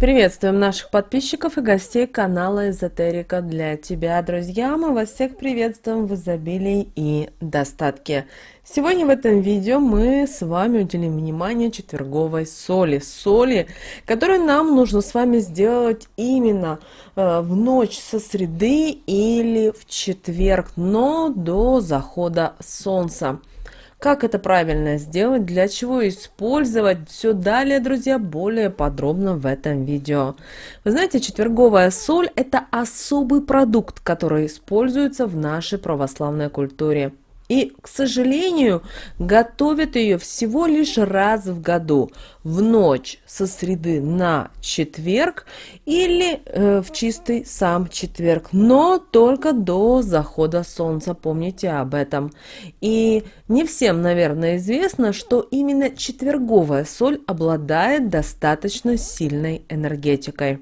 Приветствуем наших подписчиков и гостей канала Эзотерика для тебя, друзья. Мы вас всех приветствуем в изобилии и достатке. Сегодня в этом видео мы с вами уделим внимание четверговой соли. Соли, которую нам нужно с вами сделать именно э, в ночь со среды или в четверг, но до захода солнца. Как это правильно сделать, для чего использовать, все далее, друзья, более подробно в этом видео. Вы знаете, четверговая соль – это особый продукт, который используется в нашей православной культуре. И, к сожалению, готовят ее всего лишь раз в году, в ночь со среды на четверг или э, в чистый сам четверг, но только до захода солнца, помните об этом. И не всем, наверное, известно, что именно четверговая соль обладает достаточно сильной энергетикой.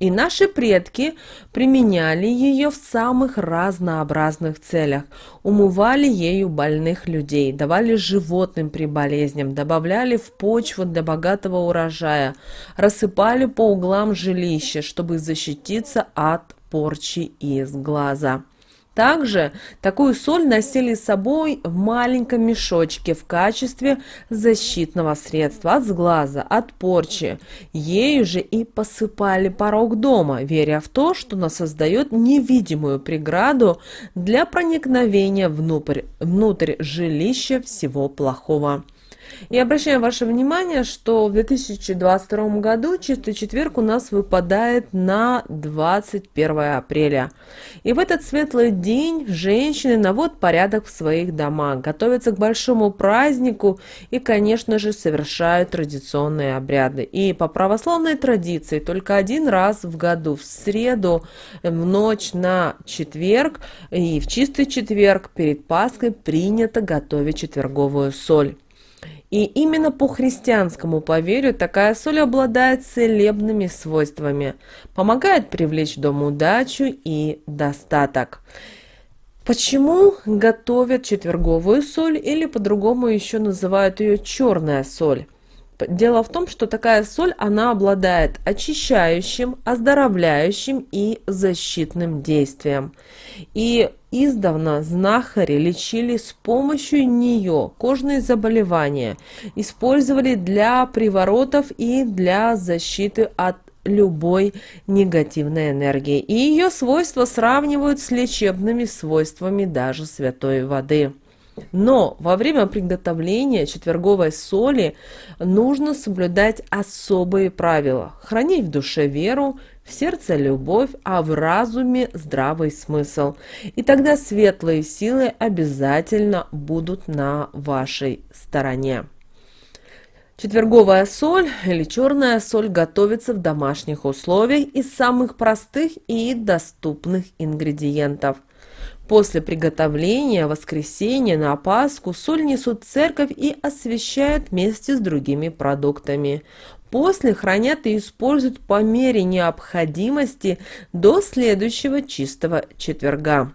И наши предки применяли ее в самых разнообразных целях. Умывали ею больных людей, давали животным при болезням, добавляли в почву для богатого урожая, рассыпали по углам жилища, чтобы защититься от порчи из глаза. Также такую соль носили с собой в маленьком мешочке в качестве защитного средства от сглаза, от порчи. Ею же и посыпали порог дома, веря в то, что она создает невидимую преграду для проникновения внутрь, внутрь жилища всего плохого. И обращаю ваше внимание, что в 2022 году чистый четверг у нас выпадает на 21 апреля. И в этот светлый день женщины наводят порядок в своих домах, готовятся к большому празднику и, конечно же, совершают традиционные обряды. И по православной традиции только один раз в году, в среду, в ночь на четверг и в чистый четверг перед Пасхой принято готовить четверговую соль. И именно по христианскому поверью такая соль обладает целебными свойствами, помогает привлечь в дом удачу и достаток. Почему готовят четверговую соль или по-другому еще называют ее черная соль? Дело в том, что такая соль, она обладает очищающим, оздоровляющим и защитным действием. И Издавна знахари лечили с помощью нее кожные заболевания, использовали для приворотов и для защиты от любой негативной энергии. И ее свойства сравнивают с лечебными свойствами даже святой воды. Но во время приготовления четверговой соли нужно соблюдать особые правила. Хранить в душе веру, в сердце любовь, а в разуме здравый смысл. И тогда светлые силы обязательно будут на вашей стороне. Четверговая соль или черная соль готовится в домашних условиях из самых простых и доступных ингредиентов. После приготовления воскресенья на Пасху соль несут в церковь и освещают вместе с другими продуктами. После хранят и используют по мере необходимости до следующего чистого четверга.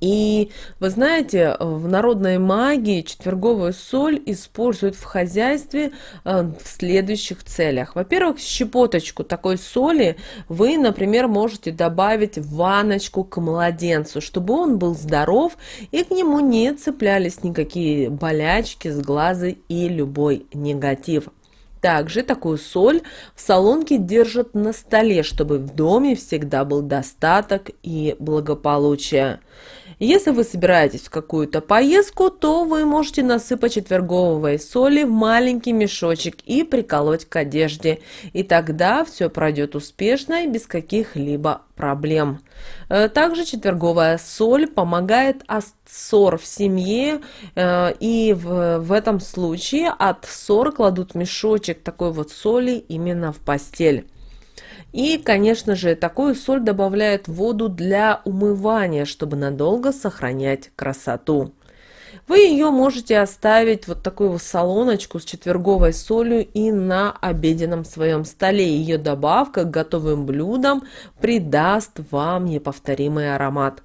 И вы знаете, в народной магии четверговую соль используют в хозяйстве э, в следующих целях. Во-первых, щепоточку такой соли вы, например, можете добавить в ваночку к младенцу, чтобы он был здоров и к нему не цеплялись никакие болячки, глазы и любой негатив. Также такую соль в салонке держат на столе, чтобы в доме всегда был достаток и благополучие. Если вы собираетесь в какую-то поездку, то вы можете насыпать четверговой соли в маленький мешочек и приколоть к одежде. И тогда все пройдет успешно и без каких-либо проблем. Э, также четверговая соль помогает от ссор в семье, э, и в, в этом случае от ссор кладут мешочек такой вот соли именно в постель. И, конечно же, такую соль добавляют в воду для умывания, чтобы надолго сохранять красоту. Вы ее можете оставить вот такую солоночку с четверговой солью и на обеденном своем столе. Ее добавка к готовым блюдам придаст вам неповторимый аромат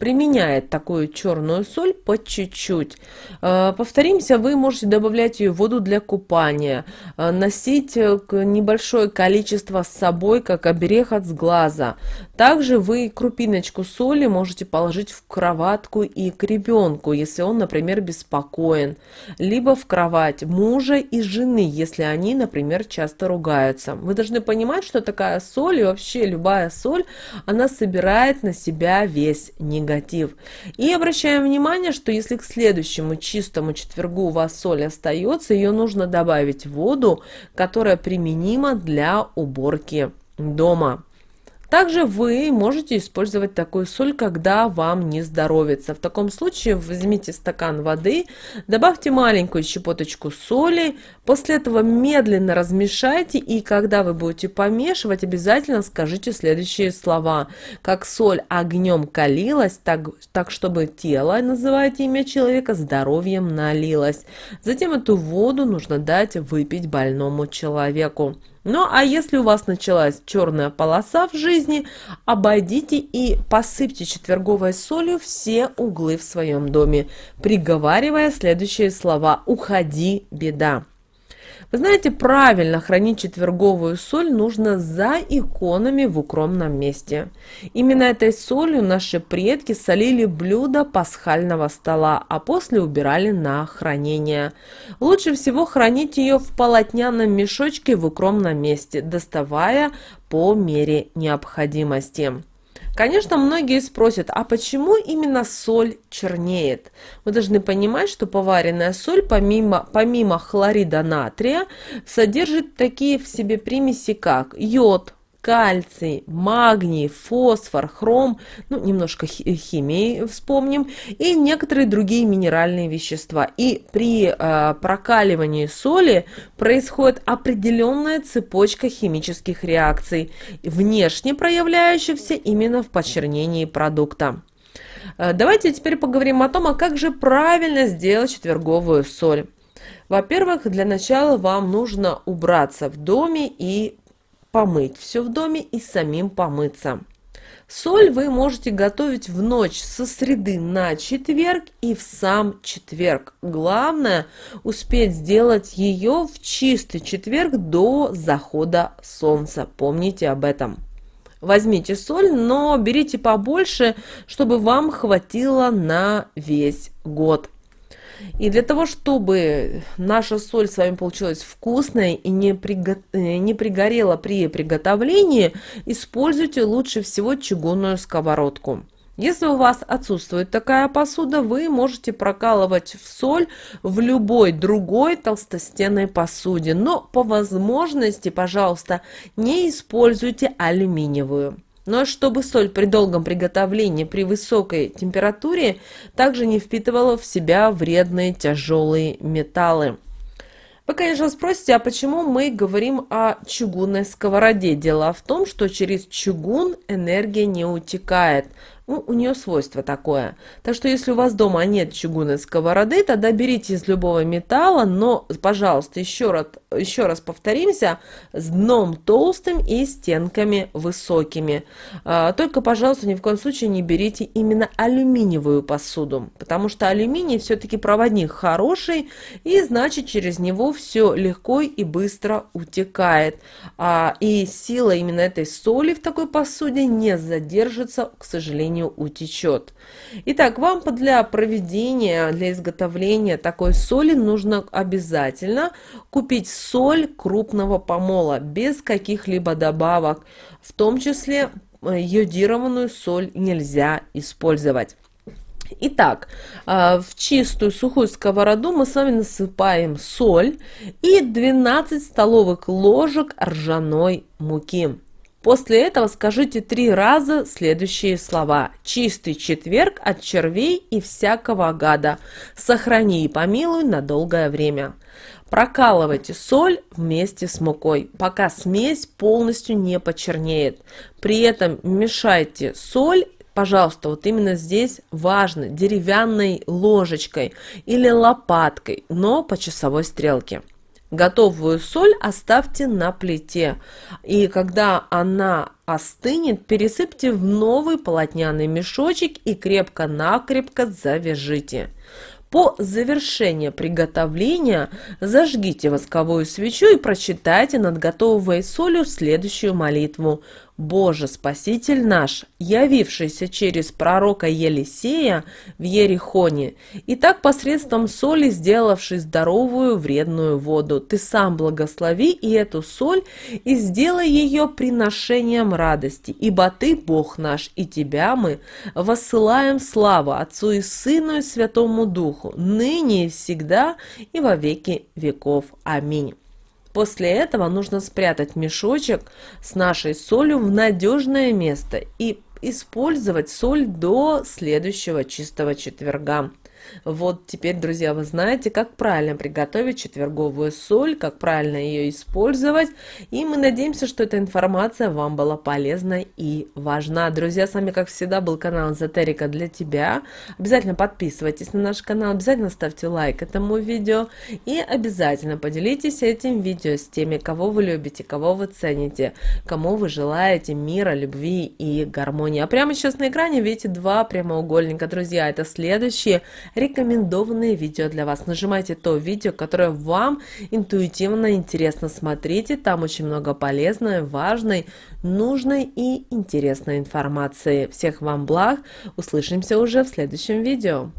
применяет такую черную соль по чуть-чуть. Э, повторимся, вы можете добавлять ее в воду для купания, э, носить э, небольшое количество с собой, как оберег от сглаза. Также вы крупиночку соли можете положить в кроватку и к ребенку, если он, например, беспокоен, либо в кровать мужа и жены, если они, например, часто ругаются. Вы должны понимать, что такая соль и вообще любая соль, она собирает на себя весь негатив логотип. И обращаем внимание, что если к следующему чистому четвергу у вас соль остается, ее нужно добавить в воду, которая применима для уборки дома. Также вы можете использовать такую соль, когда вам не здоровится. В таком случае возьмите стакан воды, добавьте маленькую щепоточку соли, после этого медленно размешайте и когда вы будете помешивать, обязательно скажите следующие слова. Как соль огнем калилась, так, так чтобы тело, называйте имя человека, здоровьем налилось. Затем эту воду нужно дать выпить больному человеку. Ну а если у вас началась черная полоса в жизни, обойдите и посыпьте четверговой солью все углы в своем доме, приговаривая следующие слова «Уходи, беда». Вы знаете, правильно хранить четверговую соль нужно за иконами в укромном месте. Именно этой солью наши предки солили блюда пасхального стола, а после убирали на хранение. Лучше всего хранить ее в полотняном мешочке в укромном месте, доставая по мере необходимости. Конечно, многие спросят, а почему именно соль чернеет? Мы должны понимать, что поваренная соль, помимо, помимо хлорида натрия, содержит такие в себе примеси, как йод, кальций, магний, фосфор, хром, ну, немножко химии вспомним, и некоторые другие минеральные вещества. И при э, прокаливании соли происходит определенная цепочка химических реакций, внешне проявляющихся именно в почернении продукта. А, давайте теперь поговорим о том, а как же правильно сделать четверговую соль. Во-первых, для начала вам нужно убраться в доме и помыть все в доме и самим помыться. Соль вы можете готовить в ночь со среды на четверг и в сам четверг. Главное успеть сделать ее в чистый четверг до захода солнца. Помните об этом. Возьмите соль, но берите побольше, чтобы вам хватило на весь год. И для того, чтобы наша соль с вами получилась вкусной и не, приго... Э, не пригорела при приготовлении, используйте лучше всего чугунную сковородку. Если у вас отсутствует такая посуда, вы можете прокалывать в соль в любой другой толстостенной посуде, но по возможности, пожалуйста, не используйте алюминиевую. Но чтобы соль при долгом приготовлении при высокой температуре также не впитывала в себя вредные тяжелые металлы. Вы, конечно, спросите, а почему мы говорим о чугунной сковороде? Дело в том, что через чугун энергия не утекает. Ну, у нее свойство такое. Так что если у вас дома нет чугунной сковороды, тогда берите из любого металла, но, пожалуйста, еще раз еще раз повторимся, с дном толстым и стенками высокими. А, только, пожалуйста, ни в коем случае не берите именно алюминиевую посуду, потому что алюминий все-таки проводник хороший, и значит через него все легко и быстро утекает. А, и сила именно этой соли в такой посуде не задержится, к сожалению, утечет. Итак, вам для проведения, для изготовления такой соли нужно обязательно купить соль крупного помола, без каких-либо добавок, в том числе э, йодированную соль нельзя использовать. Итак, э, в чистую сухую сковороду мы с вами насыпаем соль и 12 столовых ложек ржаной муки. После этого скажите три раза следующие слова. «Чистый четверг от червей и всякого гада. Сохрани и помилуй на долгое время». Прокалывайте соль вместе с мукой, пока смесь полностью не почернеет. При этом мешайте соль пожалуйста, вот именно здесь важно деревянной ложечкой или лопаткой, но по часовой стрелке. Готовую соль оставьте на плите, и когда она остынет, пересыпьте в новый полотняный мешочек и крепко-накрепко завяжите. По завершении приготовления зажгите восковую свечу и прочитайте над готовой солью следующую молитву. Боже Спаситель наш, явившийся через пророка Елисея в Ерихоне, и так посредством соли сделавший здоровую вредную воду. Ты сам благослови и эту соль, и сделай ее приношением радости, ибо Ты, Бог наш, и Тебя мы воссылаем славу Отцу и Сыну и Святому Духу, ныне и всегда и во веки веков. Аминь. После этого нужно спрятать мешочек с нашей солью в надежное место и использовать соль до следующего чистого четверга. Вот теперь, друзья, вы знаете, как правильно приготовить четверговую соль, как правильно ее использовать. И мы надеемся, что эта информация вам была полезна и важна. Друзья, с вами, как всегда, был канал Эзотерика для тебя. Обязательно подписывайтесь на наш канал, обязательно ставьте лайк этому видео и обязательно поделитесь этим видео с теми, кого вы любите, кого вы цените, кому вы желаете мира, любви и гармонии. А прямо сейчас на экране видите два прямоугольника, друзья. Это следующие Рекомендованное видео для вас. Нажимайте то видео, которое вам интуитивно интересно. Смотрите, там очень много полезной, важной, нужной и интересной информации. Всех вам благ. Услышимся уже в следующем видео.